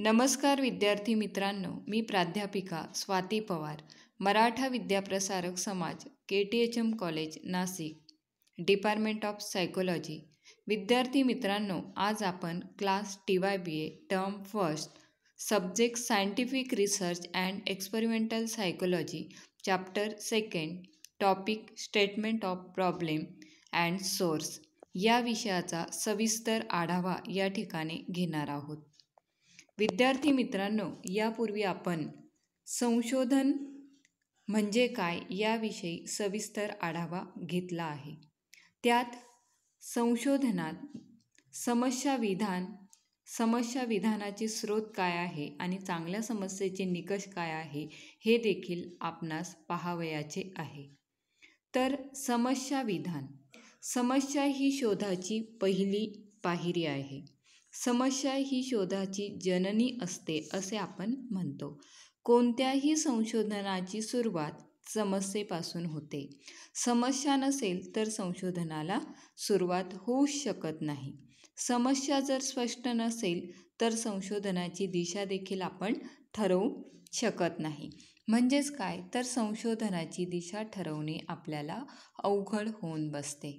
नमस्कार विद्यार्थी मित्रांनो मी प्राध्यापिका Swati Pawar Maratha Vidyaprasarak Samaj K T H M college Nashik department of psychology विद्यार्थी मित्रांनो आज आपण class T Y B A term first subject scientific research and experimental psychology chapter second topic statement of problem and source या विषयाचा सविस्तर आढावा या ठिकाणी घेणार आहोत विद्यार्थी मित्रांनो यापूर्वी आपण संशोधन म्हणजे काय याविषयी सविस्तर आढावा घेतला आहे त्यात संशोधनात समस्या विधान समस्या विधानाचे स्रोत काय आहे आणि चांगल्या समस्येचे निकष काय आहे हे देखील आपणास पाहावयाचे आहे तर समस्या विधान समस्या ही शोधाची पहिली पायरी आहे समस्या ही शोधाची जननी असते असे आपण म्हणतो कोणत्याही संशोधनाची सुरुवात समस्येपासून होते समस्या नसेल तर संशोधनाला सुरुवात होऊ शकत नाही समस्या जर स्पष्ट नसेल तर संशोधनाची दिशा देखील आपण ठरवू शकत नाही म्हणजेच काय तर संशोधनाची दिशा ठरवणे आपल्याला अवघड होऊन बसते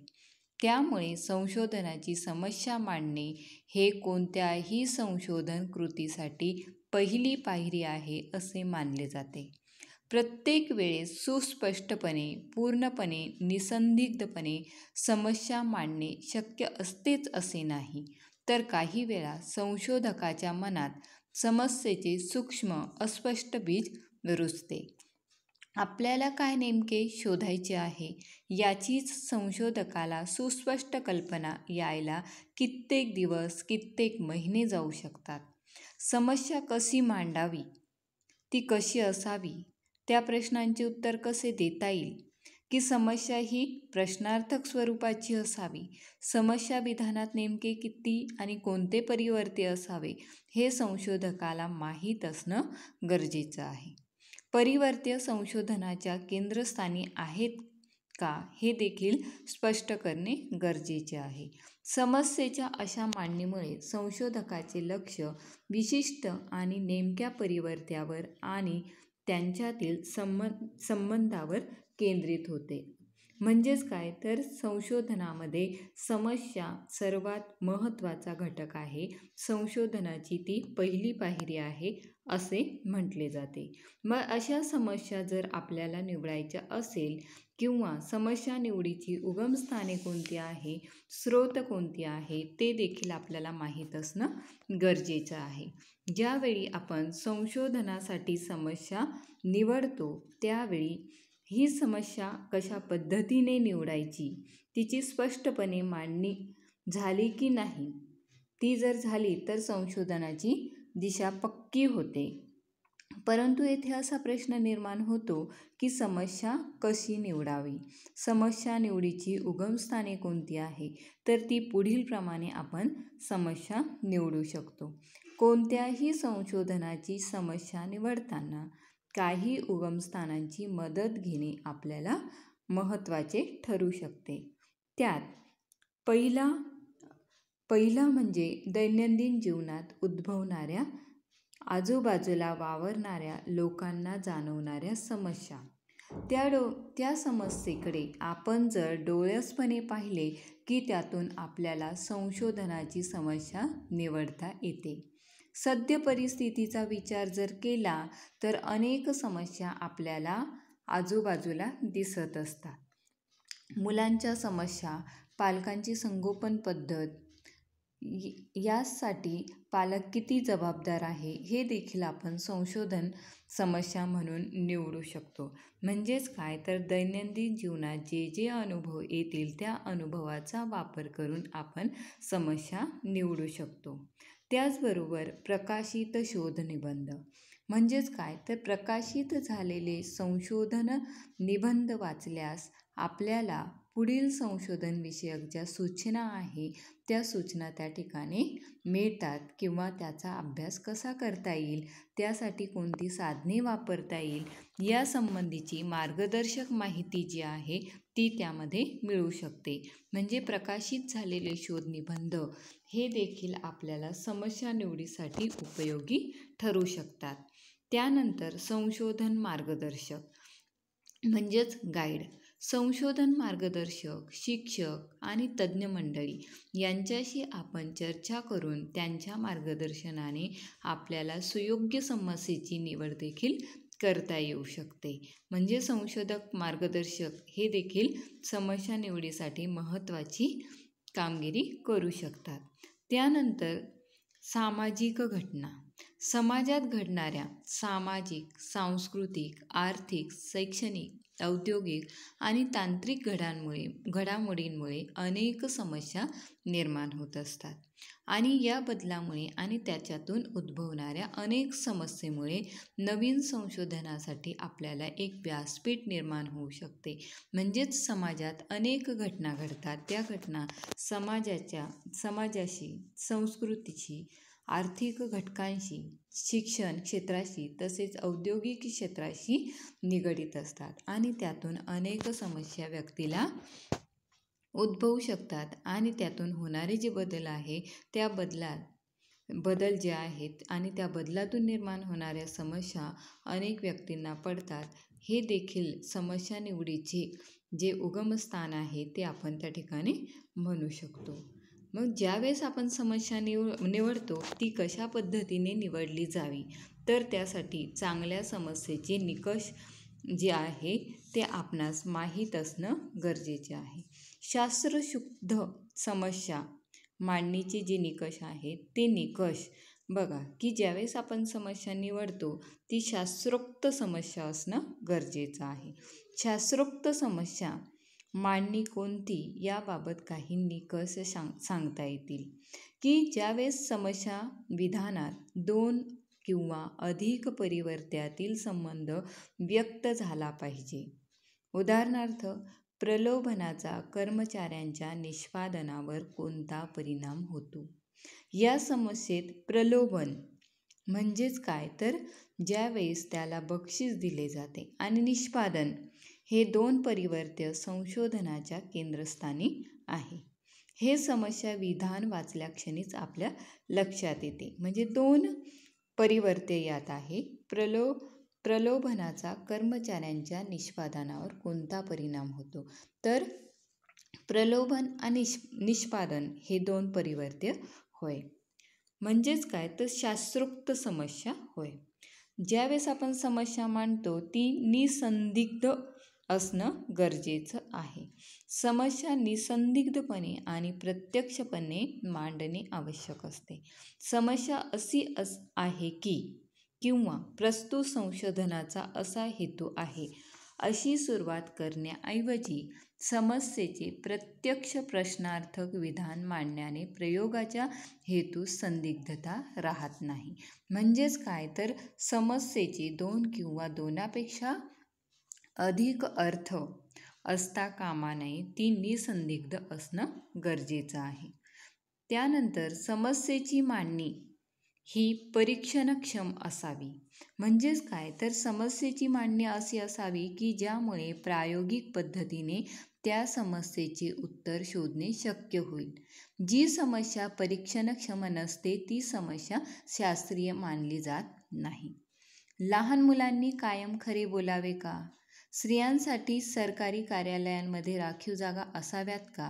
त्यामुळे संशोधनाची समस्या मांडणे हे कोणत्याही संशोधन कृतीसाठी पहिली पायरी आहे असे मानले जाते प्रत्येक वेळेस सुस्पष्टपणे पूर्णपणे निसंदिग्धपणे समस्या मांडणे शक्य असतेच असे नाही तर काही वेळा संशोधकाच्या मनात समस्येचे सूक्ष्म अस्पष्ट बीज रुजते आपल्याला काय नेमके शोधायचे आहे याचीच संशोधकाला सुस्पष्ट कल्पना यायला कित्येक दिवस कित्येक महिने जाऊ शकतात समस्या कशी मांडावी ती कशी असावी त्या प्रश्नांचे उत्तर कसे देता येईल की समस्या ही प्रश्नार्थक स्वरूपाची असावी समस्या विधानात नेमके किती आणि कोणते परिवर्ते असावे हे संशोधकाला माहीत असणं गरजेचं आहे परिवर्तीय संशोधनाच्या केंद्रस्थानी आहेत का हे देखील स्पष्ट करणे गरजेचे आहे समस्येच्या अशा मांडणीमुळे संशोधकाचे लक्ष विशिष्ट आणि नेमक्या परिवर्त्यावर आणि त्यांच्यातील संब संबंधावर केंद्रित होते म्हणजेच काय तर संशोधनामध्ये समस्या सर्वात महत्त्वाचा घटक आहे संशोधनाची ती पहिली पायरी आहे असे म्हटले जाते मग अशा समस्या जर आपल्याला निवडायच्या असेल किंवा समस्या निवडीची उगमस्थाने कोणती आहे स्रोत कोणती आहे ते देखील आपल्याला माहीत असणं गरजेचं आहे ज्यावेळी आपण संशोधनासाठी समस्या निवडतो त्यावेळी ही समस्या कशा पद्धतीने निवडायची तिची स्पष्टपणे मांडणी झाली की नाही ती जर झाली तर संशोधनाची दिशा पक्की होते परंतु येथे असा प्रश्न निर्माण होतो की समस्या कशी निवडावी समस्या निवडीची उगमस्थाने कोणती आहे तर ती पुढील प्रमाणे आपण समस्या निवडू शकतो कोणत्याही संशोधनाची समस्या निवडताना काही उगमस्थानांची मदत घेणे आपल्याला महत्त्वाचे ठरू शकते त्यात पहिला पहिला म्हणजे दैनंदिन जीवनात उद्भवणाऱ्या आजूबाजूला वावरणाऱ्या लोकांना जाणवणाऱ्या समस्या त्या डो त्या समस्येकडे आपण जर डोळसपणे पाहिले की त्यातून आपल्याला संशोधनाची समस्या निवडता येते सद्य परिस्थितीचा विचार जर केला तर अनेक समस्या आपल्याला आजूबाजूला दिसत असतात मुलांच्या समस्या पालकांची संगोपन पद्धत यासाठी पालक किती जबाबदार आहे हे देखील आपण संशोधन समस्या म्हणून निवडू शकतो म्हणजेच काय तर दैनंदिन जीवनात जे जे अनुभव येतील त्या अनुभवाचा वापर करून आपण समस्या निवडू शकतो त्याचबरोबर प्रकाशित शोधनिबंध म्हणजेच काय तर प्रकाशित झालेले संशोधन निबंध वाचल्यास आपल्याला पुढील संशोधन विषयक ज्या सूचना आहे त्या सूचना त्या ठिकाणी मिळतात किंवा त्याचा अभ्यास कसा करता येईल त्यासाठी कोणती साधने वापरता येईल यासंबंधीची मार्गदर्शक माहिती जी आहे ती त्यामध्ये मिळू शकते म्हणजे प्रकाशित झालेले शोधनिबंध हे देखील आपल्याला समस्या निवडीसाठी उपयोगी ठरू शकतात त्यानंतर संशोधन मार्गदर्शक म्हणजेच गाईड संशोधन मार्गदर्शक शिक्षक आणि तज्ज्ञ मंडळी यांच्याशी आपण चर्चा करून त्यांच्या मार्गदर्शनाने आपल्याला सुयोग्य समस्येची निवड देखील करता येऊ शकते म्हणजे संशोधक मार्गदर्शक हे देखील समस्या निवडीसाठी महत्त्वाची कामगिरी करू शकतात त्यानंतर सामाजिक घटना समाजात घडणाऱ्या सामाजिक सांस्कृतिक आर्थिक शैक्षणिक औद्योगिक आणि तांत्रिक घडांमुळे घडामोडींमुळे अनेक समस्या निर्माण होत असतात आणि या बदलामुळे आणि त्याच्यातून उद्भवणाऱ्या अनेक समस्येमुळे नवीन संशोधनासाठी आपल्याला एक व्यासपीठ निर्माण होऊ शकते म्हणजेच समाजात अनेक घटना घडतात त्या घटना समाजाच्या समाजाशी संस्कृतीशी आर्थिक घटकांशी शिक्षण क्षेत्राशी तसेच औद्योगिक क्षेत्राशी निगडीत असतात आणि त्यातून अनेक समस्या व्यक्तीला उद्भवू शकतात आणि त्यातून होणारे जे बदल आहे त्या बदलात बदल जे आहेत आणि त्या बदलातून निर्माण होणाऱ्या समस्या अनेक व्यक्तींना पडतात हे देखील समस्या निवडीचे जे उगमस्थान आहे ते आपण त्या ठिकाणी म्हणू शकतो मग ज्यावेळेस आपण समस्या निव निवडतो ती कशा पद्धतीने निवडली जावी तर त्यासाठी चांगल्या समस्येचे निकष जे आहे ते आपणास माहीत असणं गरजेचे आहे शास्त्रशुद्ध समस्या मांडणीचे जे निकष आहेत ते निकष बघा की ज्यावेळेस आपण समस्या निवडतो ती शास्त्रोक्त समस्या असणं गरजेचं आहे शास्त्रोक्त समस्या मांडणी कोणती याबाबत काही निकष सांग सांगता येतील की ज्यावेळेस समस्या विधानात दोन किंवा अधिक परिवर्त्यातील संबंध व्यक्त झाला पाहिजे उदाहरणार्थ प्रलोभनाचा कर्मचाऱ्यांच्या निष्पादनावर कोणता परिणाम होतो या समस्येत प्रलोभन म्हणजेच काय तर ज्यावेळेस त्याला बक्षीस दिले जाते आणि निष्पादन हे दोन परिवर्त्य संशोधनाच्या केंद्रस्थानी आहे हे समस्या विधान वाचल्याक्षणीच आपल्या लक्षात येते म्हणजे दोन परिवर्त्य यात आहे प्रलो प्रलोभनाचा कर्मचाऱ्यांच्या निष्पादनावर कोणता परिणाम होतो तर प्रलोभन आणि निष्पादन हे दोन परिवर्त्य होय म्हणजेच काय तर शास्त्रोक्त समस्या होय ज्यावेळेस आपण समस्या मांडतो ती निसंदिग्ध असणं गरजेचं आहे समस्या निसंदिग्धपणे आणि प्रत्यक्षपणे मांडणे आवश्यक असते समस्या अशी अस आहे की किंवा प्रस्तुत संशोधनाचा असा हेतू आहे अशी सुरुवात करण्याऐवजी समस्येचे प्रत्यक्ष प्रश्नार्थक विधान मांडण्याने प्रयोगाच्या हेतू संदिग्धता राहत नाही म्हणजेच काय तर समस्येचे दोन किंवा दोनापेक्षा अधिक अर्थ असता कामा नये ती निसंदिग्ध असणं गरजेचं आहे त्यानंतर समस्येची मांडणी ही परीक्षणक्षम असावी म्हणजेच काय तर समस्येची मांडणी अशी असावी की ज्यामुळे प्रायोगिक पद्धतीने त्या समस्येचे उत्तर शोधणे शक्य होईल जी समस्या परीक्षणक्षम नसते ती समस्या शास्त्रीय मानली जात नाही लहान मुलांनी कायम खरे बोलावे का स्त्रियांसाठी सरकारी कार्यालयांमध्ये राखीव जागा असाव्यात का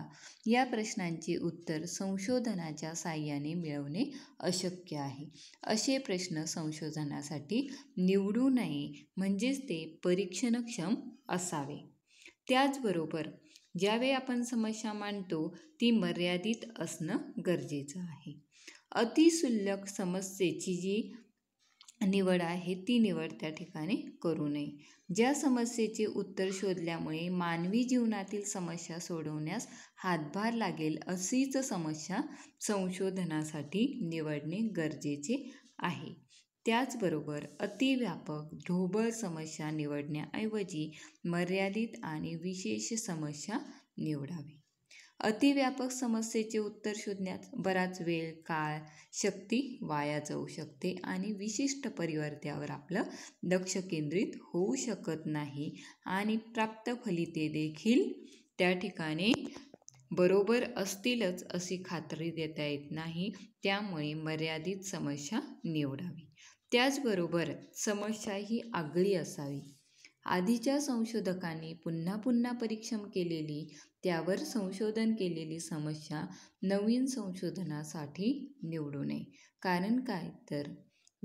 या प्रश्नांचे उत्तर संशोधनाच्या साह्याने मिळवणे अशक्य आहे असे प्रश्न संशोधनासाठी निवडू नये म्हणजेच ते परीक्षणक्षम असावे त्याचबरोबर ज्यावेळी आपण समस्या मांडतो ती मर्यादित असणं गरजेचं आहे अतिसुल्लक समस्येची जी निवड आहे ती निवड त्या ठिकाणी करू नये ज्या समस्येचे उत्तर शोधल्यामुळे मानवी जीवनातील समस्या सोडवण्यास हातभार लागेल अशीच समस्या संशोधनासाठी निवडणे गरजेचे आहे त्याचबरोबर अतिव्यापक ढोबळ समस्या निवडण्याऐवजी मर्यादित आणि विशेष समस्या निवडावी अतिव्यापक समस्येचे उत्तर शोधण्यात बराच वेळ काळ शक्ती वाया जाऊ शकते आणि विशिष्ट परिवर्त्यावर आपलं लक्ष केंद्रित होऊ शकत नाही आणि प्राप्त फलिते देखील त्या ठिकाणी बरोबर असतीलच अशी खात्री देता येत नाही त्यामुळे मर्यादित समस्या निवडावी त्याचबरोबर समस्या ही आगळी असावी आधीच्या संशोधकांनी पुन्हा पुन्हा परीक्षण केलेली त्यावर संशोधन केलेली समस्या नवीन संशोधनासाठी निवडू नये कारण काय तर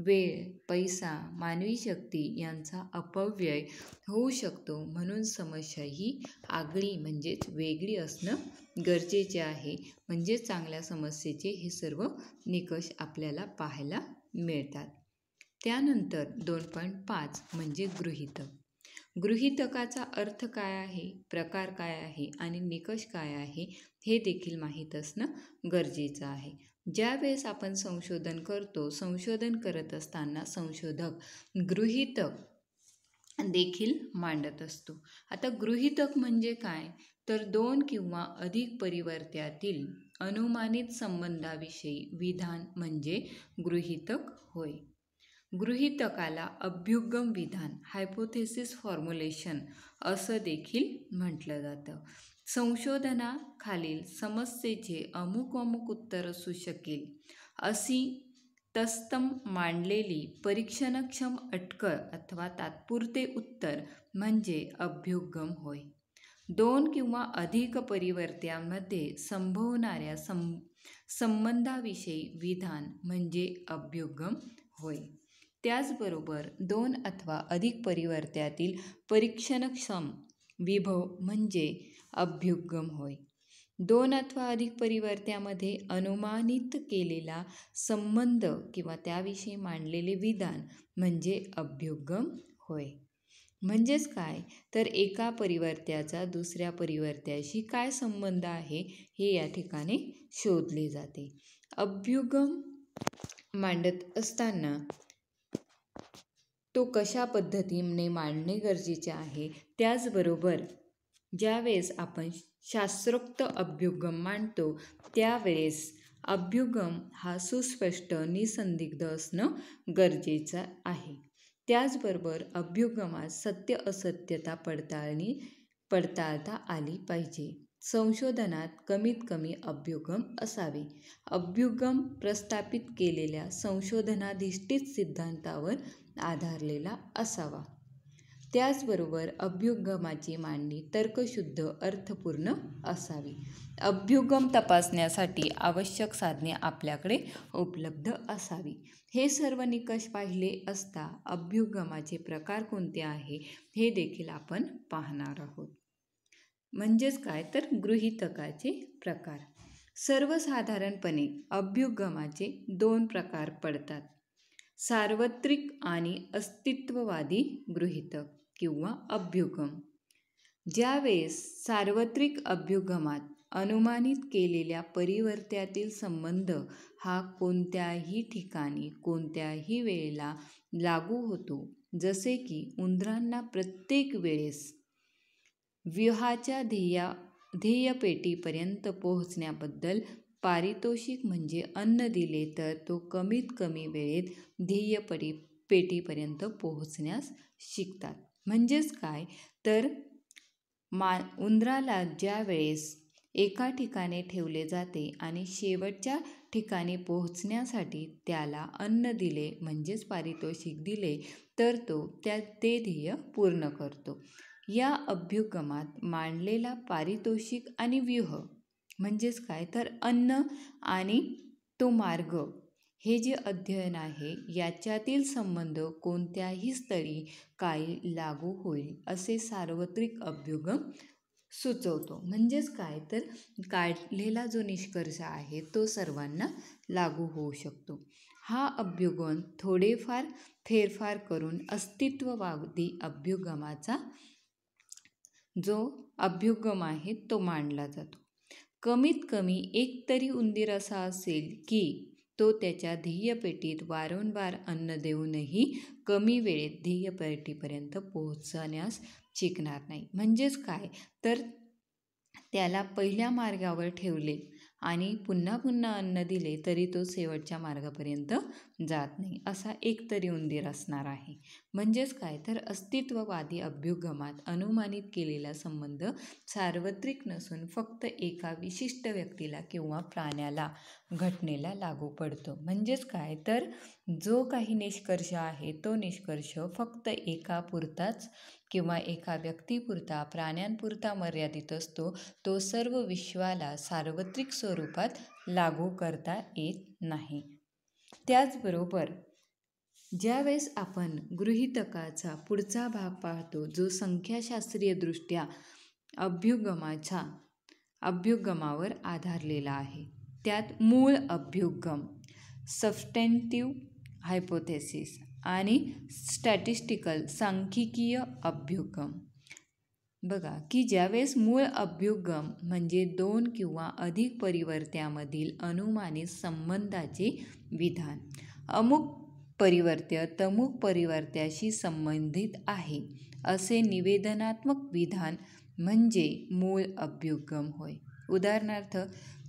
वेळ पैसा मानवी शक्ती यांचा अपव्यय होऊ शकतो म्हणून समस्या ही आगळी म्हणजेच वेगळी असणं गरजेचे आहे म्हणजे चांगल्या समस्येचे हे सर्व निकष आपल्याला पाहायला मिळतात त्यानंतर दोन पॉईंट पाच म्हणजे गृहितक गृहितकाचा अर्थ काय आहे प्रकार काय आहे आणि निकष काय आहे हे देखील माहीत असणं गरजेचं आहे ज्यावेळेस आपण संशोधन करतो संशोधन करत असताना संशोधक गृहितक देखील मांडत असतो आता गृहितक म्हणजे काय तर दोन किंवा अधिक परिवर्त्यातील अनुमानित संबंधाविषयी विधान म्हणजे गृहितक होय गृहितकाला अभ्युगम विधान हायपोथेसिस फॉर्म्युलेशन असं देखील म्हटलं जातं संशोधनाखालील समस्येचे अमुक अमुक उत्तर असू शकेल अशी तस्तम मांडलेली परीक्षणक्षम अटकर अथवा तात्पुरते उत्तर म्हणजे अभ्युगम होय दोन किंवा अधिक परिवर्त्यांमध्ये संभवणाऱ्या सं संबंधाविषयी विधान म्हणजे अभ्युगम होय त्याचबरोबर दोन अथवा अधिक परिवर्त्यातील परीक्षणक्षम विभव म्हणजे अभ्युगम होय दोन अथवा अधिक परिवर्त्यामध्ये अनुमानित केलेला संबंध किंवा त्याविषयी मांडलेले विधान म्हणजे अभ्युगम होय म्हणजेच काय तर एका परिवर्त्याचा दुसऱ्या परिवर्त्याशी काय संबंध आहे हे या ठिकाणी शोधले जाते अभ्युगम मांडत असताना तो कशा पद्धतीने मांडणे गरजेचे आहे त्याचबरोबर ज्यावेळेस आपण शास्त्रोक्त अभ्युगम मांडतो त्यावेळेस अभ्युगम हा सुस्पष्ट निसंदिग्ध असणं गरजेचं आहे त्याचबरोबर अभ्युगमात सत्य असत्यता पडताळणी पडताळता आली पाहिजे संशोधनात कमीत कमी अभ्युगम असावे अभ्युगम प्रस्थापित केलेल्या संशोधनाधिष्ठित सिद्धांतावर आधारलेला असावा त्याचबरोबर अभ्युगमाची मांडणी तर्कशुद्ध अर्थपूर्ण असावी अभ्युगम तपासण्यासाठी आवश्यक साधने आपल्याकडे उपलब्ध असावी हे सर्व निकष पाहिले असता अभ्युगमाचे प्रकार कोणते आहे हे देखील आपण पाहणार आहोत म्हणजेच काय तर गृहितकाचे प्रकार सर्वसाधारणपणे अभ्युगमाचे दोन प्रकार पडतात सार्वत्रिक आणि अस्तित्ववादी गृहितक किंवा अभ्युगम ज्यावेळेस सार्वत्रिक अभ्युगमात अनुमानित केलेल्या परिवर्त्यातील संबंध हा कोणत्याही ठिकाणी कोणत्याही वेळेला लागू होतो जसे की उंदरांना प्रत्येक वेळेस व्यूहाच्या ध्येया ध्येयपेटीपर्यंत पोहोचण्याबद्दल पारितोषिक म्हणजे अन्न दिले तर तो कमीत कमी वेळेत ध्येय परी पेटीपर्यंत पोहोचण्यास शिकतात म्हणजेच काय तर मा उंदराला ज्या वेळेस एका ठिकाणी ठेवले जाते आणि शेवटच्या ठिकाणी पोहोचण्यासाठी त्याला अन्न दिले म्हणजेच पारितोषिक दिले तर तो त्या ते ध्येय पूर्ण करतो या अभ्युगमात मांडलेला पारितोषिक आणि व्यूह म्हणजेच काय तर अन्न आणि तो मार्ग हे जे अध्ययन आहे याच्यातील संबंध कोणत्याही स्तरी काय लागू होईल असे सार्वत्रिक अभ्युगम सुचवतो म्हणजेच काय तर काढलेला जो निष्कर्ष आहे तो सर्वांना लागू होऊ शकतो हा अभ्युगम थोडेफार फेरफार करून अस्तित्ववादी अभ्युगमाचा जो अभ्युगम आहे तो मांडला जातो कमीत कमी एक तरी उंदीर असा असेल की तो त्याच्या ध्येयपेटीत वारंवार अन्न देऊनही कमी वेळेत ध्येयपेटीपर्यंत पोहोचण्यास शिकणार नाही म्हणजेच काय तर त्याला पहिल्या मार्गावर ठेवले आणि पुन्हा पुन्हा अन्न दिले तरी तो शेवटच्या मार्गापर्यंत जात नाही असा एक तरी उंदीर असणार आहे म्हणजेच काय तर अस्तित्ववादी अभ्युगमात अनुमानित केलेला संबंध सार्वत्रिक नसून फक्त एका विशिष्ट व्यक्तीला किंवा प्राण्याला घटनेला लागू पडतो म्हणजेच काय तर जो काही निष्कर्ष आहे तो निष्कर्ष फक्त एका पुरताच किंवा एका व्यक्तीपुरता प्राण्यांपुरता मर्यादित असतो तो सर्व विश्वाला सार्वत्रिक स्वरूपात लागू करता येत नाही त्याचबरोबर ज्यावेळेस आपण गृहितकाचा पुढचा भाग पाहतो जो संख्याशास्त्रीयदृष्ट्या अभ्युगमाच्या अभ्युगमावर आधारलेला आहे त्यात मूळ अभ्युगम सबस्टेंटिव्ह हायपोथेसिस आणि स्टॅटिस्टिकल सांख्यिकीय अभ्युगम बघा की ज्यावेळेस मूळ अभ्युगम म्हणजे दोन किंवा अधिक परिवर्त्यामधील अनुमानित संबंधाचे विधान अमुक परिवर्त्य तमुक परिवर्त्याशी संबंधित आहे असे निवेदनात्मक विधान म्हणजे मूळ अभ्युगम होय उदाहरणार्थ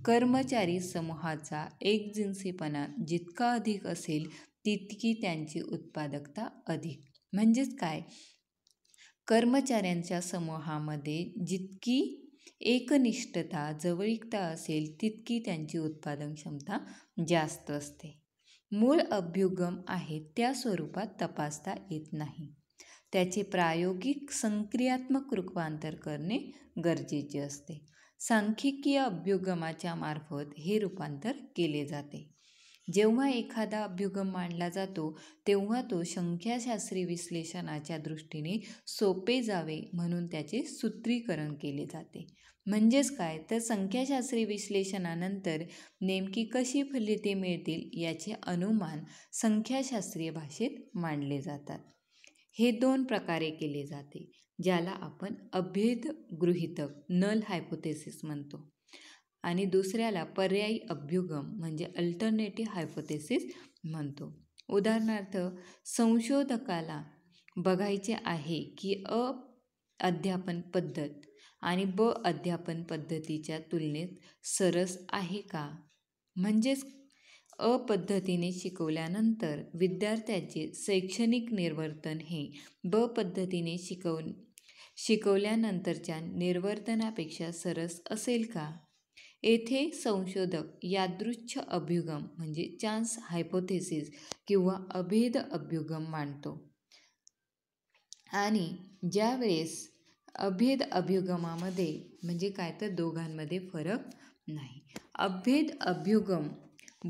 कर्मचारी समूहाचा एकजिन्सीपणा जितका अधिक असेल तितकी त्यांची उत्पादकता अधिक म्हणजेच काय कर्मचाऱ्यांच्या समूहामध्ये जितकी एकनिष्ठता जवळीकता असेल तितकी त्यांची उत्पादन क्षमता जास्त असते मूळ अभ्युगम आहे त्या स्वरूपात तपासता येत नाही त्याचे प्रायोगिक संक्रियात्मक रूपांतर करणे गरजेचे असते सांख्यिकीय अभ्युगमाच्या मार्फत हे रूपांतर केले जाते जेव्हा एखादा अभ्युगम मांडला जातो तेव्हा तो संख्याशास्त्री विश्लेषणाच्या दृष्टीने सोपे जावे म्हणून त्याचे सूत्रीकरण केले जाते म्हणजेच काय तर संख्याशास्त्री विश्लेषणानंतर नेमकी कशी फलिते मिळतील याचे अनुमान संख्याशास्त्रीय भाषेत मांडले जातात हे दोन प्रकारे केले जाते ज्याला आपण अभेद गृहितक नल हायपोथेसिस म्हणतो आणि दुसऱ्याला पर्यायी अभ्युगम म्हणजे अल्टरनेटिव्ह हायपोथेसिस म्हणतो उदाहरणार्थ संशोधकाला बघायचे आहे की अ अध्यापन पद्धत आणि ब अध्यापन पद्धतीच्या तुलनेत सरस आहे का म्हणजेच अ पद्धतीने शिकवल्यानंतर विद्यार्थ्याचे शैक्षणिक निर्वर्तन हे ब पद्धतीने शिकव शिकवल्यानंतरच्या निर्वर्तनापेक्षा सरस असेल का येथे संशोधक यादृच्छ अभ्युगम म्हणजे चान्स हायपोथेसिस किंवा अभेद अभ्युगम मांडतो आणि ज्यावेळेस अभेद अभ्युगमामध्ये म्हणजे काय तर दोघांमध्ये फरक नाही अभेद अभ्युगम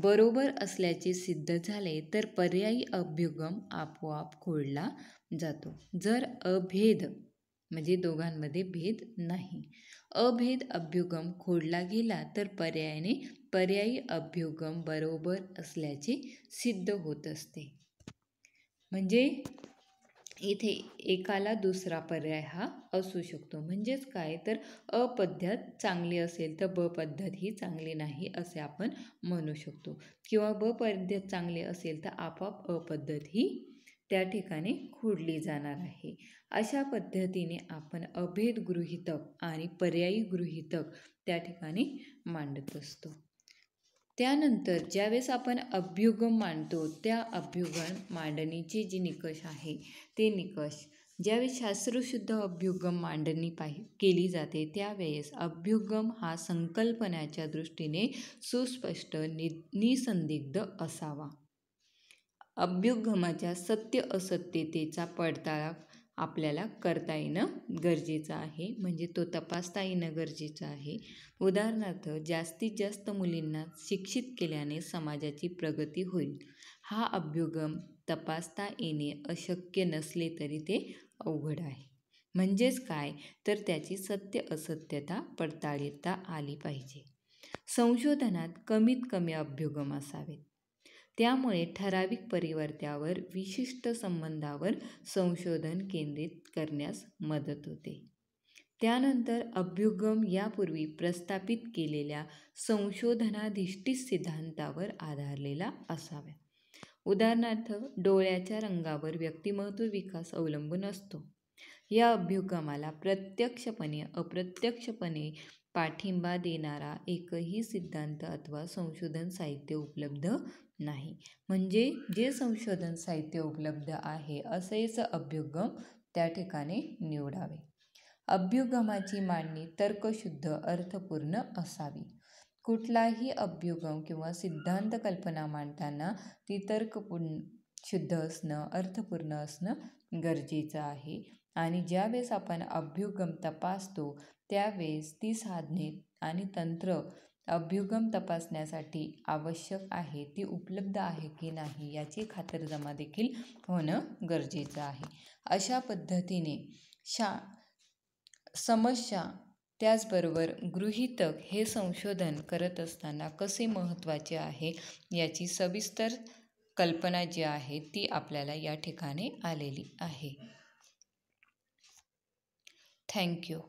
बरोबर असल्याचे सिद्ध झाले तर पर्यायी अभ्युगम आपोआप खोडला जातो जर अभेद म्हणजे दोघांमध्ये भेद नाही अभेद अभ्युगम खोडला गेला तर पर्यायाने पर्यायी अभ्युगम बरोबर असल्याचे सिद्ध होत असते म्हणजे इथे एकाला दुसरा पर्याय हा असू शकतो म्हणजेच काय तर अ पद्धत चांगली असेल तर ब पद्धत ही चांगली नाही असे आपण म्हणू शकतो किंवा ब पद्धत चांगली असेल तर आपाप अ पद्धत ही त्या ठिकाणी खोडली जाणार आहे अशा पद्धतीने आपण अभेद गृहितक आणि पर्यायी गृहितक त्या ठिकाणी मांडत असतो त्यानंतर ज्यावेळेस आपण अभ्युगम मांडतो त्या अभ्युगम मांडणीचे जे निकष आहे ते निकष ज्यावेळेस शास्त्रशुद्ध अभ्युगम मांडणी पाहि केली जाते त्यावेळेस अभ्युगम हा संकल्पनाच्या दृष्टीने सुस्पष्ट नि निसंदिग्ध असावा अभ्युगमाच्या सत्य असत्यतेचा पडताळा आपल्याला करता येणं गरजेचं आहे म्हणजे तो तपासता येणं गरजेचं आहे उदाहरणार्थ जास्तीत जास्त मुलींना शिक्षित केल्याने समाजाची प्रगती होईल हा अभ्युगम तपासता येणे अशक्य नसले तरी ते अवघड आहे म्हणजेच काय तर त्याची सत्य असत्यता पडताळता आली पाहिजे संशोधनात कमीत कमी अभ्युगम असावेत त्यामुळे ठराविक परिवर्त्यावर विशिष्ट संबंधावर संशोधन केंद्रित करण्यास मदत होते त्यानंतर अभ्युगम यापूर्वी प्रस्थापित केलेल्या संशोधनाधिष्ठित सिद्धांतावर आधारलेला असाव्या उदाहरणार्थ डोळ्याच्या रंगावर व्यक्तिमत्व विकास अवलंबून असतो या अभ्युगमाला प्रत्यक्षपणे अप्रत्यक्षपणे पाठिंबा देणारा एकही सिद्धांत अथवा संशोधन साहित्य उपलब्ध नाही म्हणजे जे संशोधन साहित्य उपलब्ध आहे असेच अभ्युगम त्या ठिकाणी निवडावे अभ्युगमाची मांडणी तर्कशुद्ध अर्थपूर्ण असावी कुठलाही अभ्युगम किंवा सिद्धांत कल्पना मांडताना ती तर्कपूर्ण शुद्ध असणं अर्थपूर्ण असणं गरजेचं आहे आणि ज्यावेळेस आपण अभ्युगम तपासतो त्यावेळेस ती साधने आणि तंत्र अभ्युगम तपासण्यासाठी आवश्यक आहे ती उपलब्ध आहे की नाही याची खातरजमा देखील होणं गरजेचं आहे अशा पद्धतीने शा समस्या त्याचबरोबर गृहितक हे संशोधन करत असताना कसे महत्त्वाचे आहे याची सविस्तर कल्पना जी आहे ती आपल्याला या ठिकाणी आलेली आहे थँक्यू